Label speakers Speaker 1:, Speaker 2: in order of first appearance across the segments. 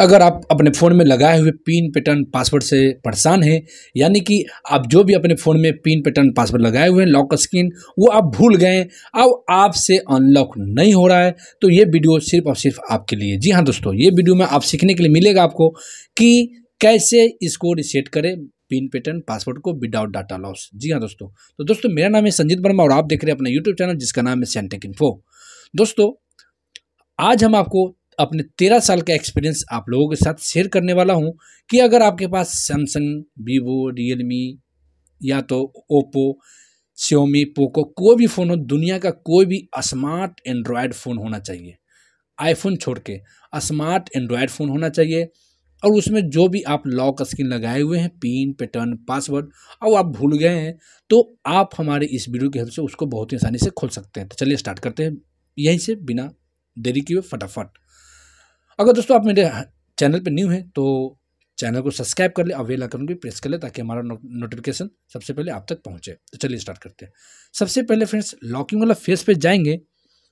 Speaker 1: अगर आप अपने फ़ोन में लगाए हुए पिन पैटर्न पासवर्ड से परेशान हैं यानी कि आप जो भी अपने फ़ोन में पिन पैटर्न पासवर्ड लगाए हुए हैं लॉक स्क्रीन वो आप भूल गए हैं अब आपसे अनलॉक नहीं हो रहा है तो ये वीडियो सिर्फ और सिर्फ आपके लिए जी हाँ दोस्तों ये वीडियो में आप सीखने के लिए मिलेगा आपको कि कैसे इसको रिसेट करें पिन पेटर्न पासवर्ड को विदाउट डाटा लॉस जी हाँ दोस्तों तो दोस्तों मेरा नाम है संजीत वर्मा और आप देख रहे हैं अपना यूट्यूब चैनल जिसका नाम है सेंटेक इन्फो दोस्तों आज हम आपको अपने तेरह साल का एक्सपीरियंस आप लोगों के साथ शेयर करने वाला हूँ कि अगर आपके पास सैमसंग वीवो रियलमी या तो ओप्पो श्योमी पोको कोई भी फ़ोन हो दुनिया का कोई भी स्मार्ट एंड्रॉयड फ़ोन होना चाहिए आईफोन छोड़ के स्मार्ट एंड्रॉयड फ़ोन होना चाहिए और उसमें जो भी आप लॉक स्क्रीन लगाए हुए हैं पिन पैटर्न पासवर्ड और आप भूल गए हैं तो आप हमारे इस वीडियो की हेल्प से उसको बहुत ही आसानी से खोल सकते हैं तो चलिए स्टार्ट करते हैं यहीं से बिना देरी किए फटाफट अगर दोस्तों आप मेरे चैनल पर न्यू हैं तो चैनल को सब्सक्राइब कर ले और वेल आइकन भी प्रेस कर ले ताकि हमारा नो, नोटिफिकेशन सबसे पहले आप तक पहुंचे तो चलिए स्टार्ट करते हैं सबसे पहले फ्रेंड्स लॉकिंग वाला फेस पे जाएंगे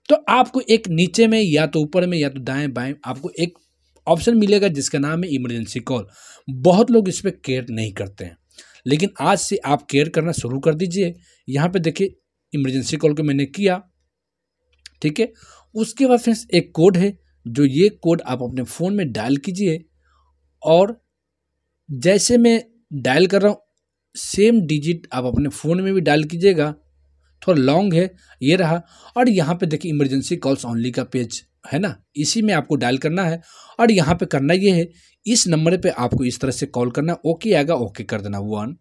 Speaker 1: तो आपको एक नीचे में या तो ऊपर में या तो दाएं बाएं आपको एक ऑप्शन मिलेगा जिसका नाम है इमरजेंसी कॉल बहुत लोग इस पर केयर नहीं करते हैं लेकिन आज से आप केयर करना शुरू कर दीजिए यहाँ पे देखिए इमरजेंसी कॉल को मैंने किया ठीक है उसके बाद फ्रेंड्स एक कोड है जो ये कोड आप अपने फ़ोन में डायल कीजिए और जैसे मैं डायल कर रहा हूँ सेम डिजिट आप अपने फ़ोन में भी डायल कीजिएगा थोड़ा लॉन्ग है ये रहा और यहाँ पे देखिए इमरजेंसी कॉल्स ओनली का पेज है ना इसी में आपको डायल करना है और यहाँ पे करना ये है इस नंबर पे आपको इस तरह से कॉल करना ओके आएगा ओके कर देना one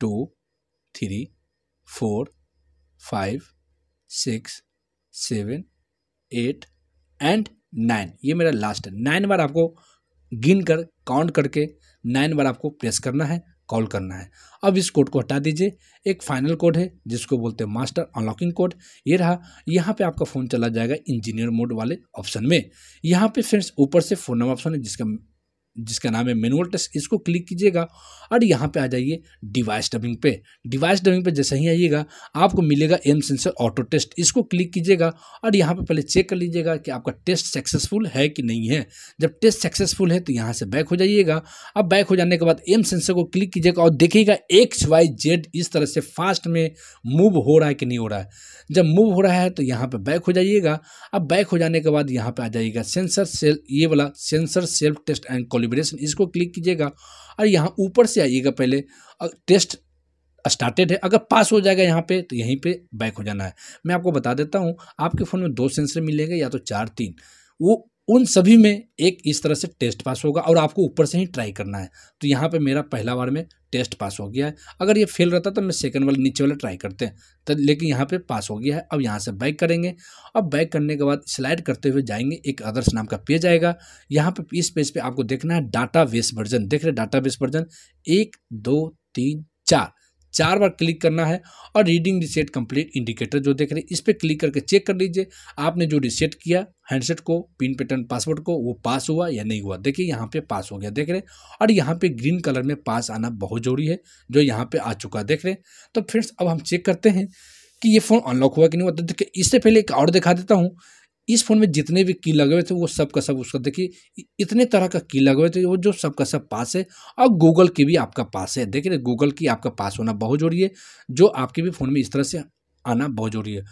Speaker 1: two three four five six seven eight and nine ये मेरा लास्ट है नाइन बार आपको गिन कर काउंट करके नाइन बार आपको प्रेस करना है कॉल करना है अब इस कोड को हटा दीजिए एक फाइनल कोड है जिसको बोलते हैं मास्टर अनलॉकिंग कोड ये रहा यहाँ पे आपका फ़ोन चला जाएगा इंजीनियर मोड वाले ऑप्शन में यहाँ पे फ्रेंड्स ऊपर से फ़ोन नंबर ऑप्शन है जिसका जिसका नाम है मैनुअल टेस्ट इसको क्लिक कीजिएगा और यहाँ पे आ जाइए डिवाइस डबिंग पे डिवाइस डबिंग पे जैसे ही आइएगा आपको मिलेगा एम सेंसर ऑटो टेस्ट इसको क्लिक कीजिएगा और यहाँ पे पहले चेक कर लीजिएगा कि आपका टेस्ट सक्सेसफुल है कि नहीं है जब टेस्ट सक्सेसफुल है तो यहाँ से बैक हो जाइएगा अब बैक हो जाने के बाद एम सेंसर को क्लिक कीजिएगा और देखिएगा एक्स वाई जेड इस तरह से फास्ट में मूव हो रहा है कि नहीं हो रहा है जब मूव हो रहा है तो यहाँ पर बैक हो जाइएगा अब बैक हो जाने के बाद यहाँ पर आ जाइएगा सेंसर सेल ये वाला sensor self test and quality calibration इसको क्लिक कीजिएगा और यहाँ ऊपर से आइएगा पहले टेस्ट स्टार्टेड है अगर पास हो जाएगा यहाँ पे तो यहीं पे बैक हो जाना है मैं आपको बता देता हूँ आपके फ़ोन में दो सेंसर मिलेंगे या तो चार तीन वो उन सभी में एक इस तरह से टेस्ट पास होगा और आपको ऊपर से ही ट्राई करना है तो यहाँ पे मेरा पहला बार में टेस्ट पास हो गया है अगर ये फेल रहता तो मैं सेकंड वाले नीचे वाला ट्राई करते हैं तो लेकिन यहाँ पे पास हो गया है अब यहाँ से बैक करेंगे अब बैक करने के बाद स्लाइड करते हुए जाएंगे एक अदर्स नाम का पेज आएगा यहाँ पर इस पेज पे आपको देखना है डाटा बेस वर्जन देख रहे डाटा बेस वर्जन एक दो तीन चार चार बार क्लिक करना है और रीडिंग रिसेट कंप्लीट इंडिकेटर जो देख रहे हैं इस पर क्लिक करके चेक कर लीजिए आपने जो रिसेट किया हैंडसेट को पिन पैटर्न पासवर्ड को वो पास हुआ या नहीं हुआ देखिए यहाँ पे पास हो गया देख रहे हैं और यहाँ पे ग्रीन कलर में पास आना बहुत जरूरी है जो यहाँ पर आ चुका देख रहे हैं तो फ्रेंड्स अब हम चेक करते हैं कि ये फ़ोन अनलॉक हुआ कि नहीं हुआ तो देखिए इससे पहले एक और दिखा देता हूँ इस फ़ोन में जितने भी की लगे हुए थे वो सब का सब उसका देखिए इतने तरह का की लगे हुए थे वो जो सब का सब पास है और गूगल की भी आपका पास है देखिए गूगल की आपका पास होना बहुत जरूरी है जो आपके भी फ़ोन में इस तरह से आना बहुत जरूरी है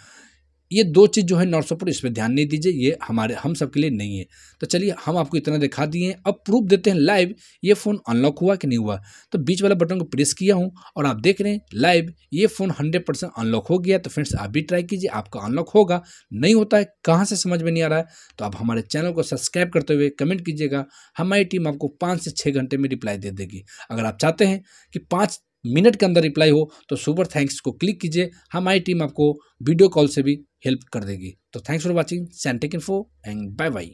Speaker 1: ये दो चीज़ जो है नौ सौ इस पर ध्यान नहीं दीजिए ये हमारे हम सब के लिए नहीं है तो चलिए हम आपको इतना दिखा दिए हैं अब प्रूफ देते हैं लाइव ये फ़ोन अनलॉक हुआ कि नहीं हुआ तो बीच वाला बटन को प्रेस किया हूँ और आप देख रहे हैं लाइव ये फ़ोन हंड्रेड परसेंट अनलॉक हो गया तो फ्रेंड्स आप भी ट्राई कीजिए आपका अनलॉक होगा नहीं होता है कहाँ से समझ में नहीं आ रहा है तो आप हमारे चैनल को सब्सक्राइब करते हुए कमेंट कीजिएगा हमारी टीम आपको पाँच से छः घंटे में रिप्लाई दे देगी अगर आप चाहते हैं कि पाँच मिनट के अंदर रिप्लाई हो तो सुपर थैंक्स को क्लिक कीजिए हमारी टीम आपको वीडियो कॉल से भी हेल्प कर देगी तो thanks for watching San Tech Info and bye bye